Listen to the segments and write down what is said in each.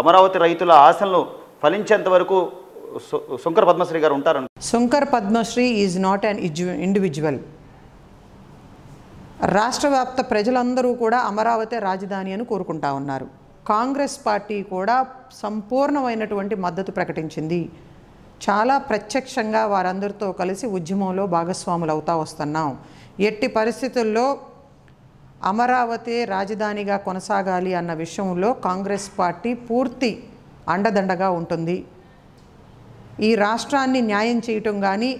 అమరావతి రైతుల ఆశలను ఫలించేంత వరకు శంకర్ పద్మశ్రీ గారు ఉంటారు Shankar Padmashri is not an individual రాష్ట్ర వ్యాప్త ప్రజలందరూ కూడా అమరావతి రాజధాని అని కోరుకుంటా ఉన్నారు కాంగ్రెస్ పార్టీ కూడా సంపూర్ణమైనటువంటి మద్దతు ప్రకటించింది చాలా ప్రత్యక్షంగా వారందరితో కలిసి ఉద్యమంలో భాగస్వాములు అవుతా వస్తున్నాం ఎట్టి పరిస్థితుల్లో అమరావతి రాజధానిగా కొనసాగాలి అన్న విషయంలో కాంగ్రెస్ పార్టీ పూర్తి అండదండగా ఉంటుంది ఈ రాష్ట్రాన్ని న్యాయం చేయటం కానీ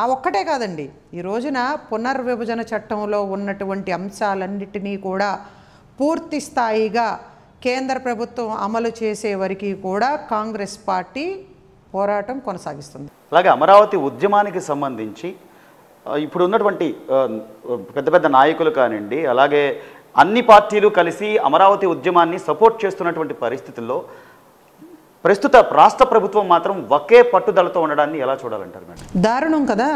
ఆ ఒక్కటే కాదండి ఈ రోజున పునర్విభజన చట్టంలో ఉన్నటువంటి అంశాలన్నిటినీ కూడా పూర్తి స్థాయిగా కేంద్ర ప్రభుత్వం అమలు చేసే వరకు కూడా కాంగ్రెస్ పార్టీ పోరాటం కొనసాగిస్తుంది అలాగే అమరావతి ఉద్యమానికి సంబంధించి ఇప్పుడు ఉన్నటువంటి పెద్ద పెద్ద నాయకులు కానివ్వండి అలాగే అన్ని పార్టీలు కలిసి అమరావతి ఉద్యమాన్ని సపోర్ట్ చేస్తున్నటువంటి పరిస్థితుల్లో ప్రస్తుత రాష్ట్ర ప్రభుత్వం మాత్రం ఒకే పట్టుదలతో ఉండడాన్ని ఎలా చూడాలంటారు మేడం దారుణం కదా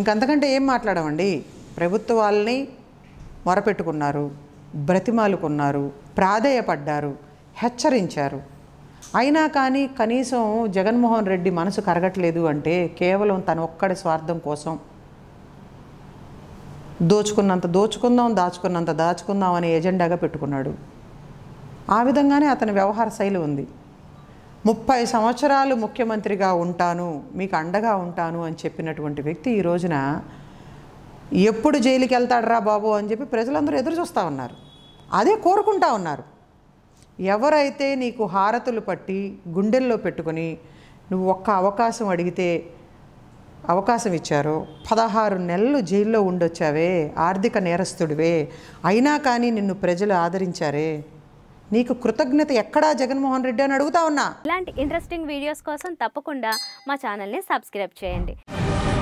ఇంకంతకంటే ఏం మాట్లాడమండి వాళ్ళని మొరపెట్టుకున్నారు బ్రతిమాలుకున్నారు ప్రాధేయపడ్డారు హెచ్చరించారు అయినా కానీ కనీసం జగన్మోహన్ రెడ్డి మనసు కరగట్లేదు అంటే కేవలం తన ఒక్కడి స్వార్థం కోసం దోచుకున్నంత దోచుకుందాం దాచుకున్నంత దాచుకుందాం అనే ఎజెండాగా పెట్టుకున్నాడు ఆ విధంగానే అతని వ్యవహార శైలి ఉంది ముప్పై సంవత్సరాలు ముఖ్యమంత్రిగా ఉంటాను మీకు అండగా ఉంటాను అని చెప్పినటువంటి వ్యక్తి ఈ రోజున ఎప్పుడు జైలుకి వెళ్తాడరా బాబు అని చెప్పి ప్రజలందరూ ఎదురు చూస్తూ ఉన్నారు అదే కోరుకుంటా ఉన్నారు ఎవరైతే నీకు హారతులు పట్టి గుండెల్లో పెట్టుకొని నువ్వు ఒక్క అవకాశం అడిగితే అవకాశం ఇచ్చారు పదహారు నెలలు జైల్లో ఉండొచ్చావే ఆర్థిక నేరస్తుడివే అయినా కానీ నిన్ను ప్రజలు ఆదరించారే నీకు కృతజ్ఞత ఎక్కడా జగన్మోహన్ రెడ్డి అని అడుగుతా ఉన్నా ఇలాంటి ఇంట్రెస్టింగ్ వీడియోస్ కోసం తప్పకుండా మా ఛానల్ని సబ్స్క్రైబ్ చేయండి